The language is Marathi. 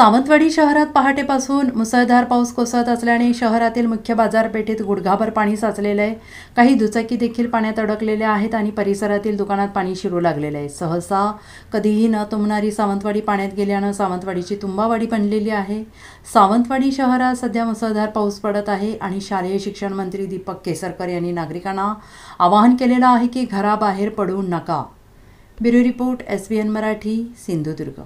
सावंतवाडी शहरात पहाटेपासून मुसळधार पाऊस कोसळत असल्याने शहरातील मुख्य बाजारपेठेत गुडघाभर पाणी साचलेलं आहे काही दुचाकी देखील पाण्यात अडकलेल्या आहेत आणि परिसरातील दुकानात पाणी शिरू लागलेलं आहे सहसा कधीही न तुंबणारी सावंतवाडी पाण्यात गेल्यानं सावंतवाडीची तुंबावाडी बनलेली आहे सावंतवाडी शहरात सध्या मुसळधार पाऊस पडत आहे आणि शालेय शिक्षण मंत्री दीपक केसरकर यांनी नागरिकांना आवाहन केलेलं आहे की घराबाहेर पडू नका bureau report S B N Marathi Sindhudurg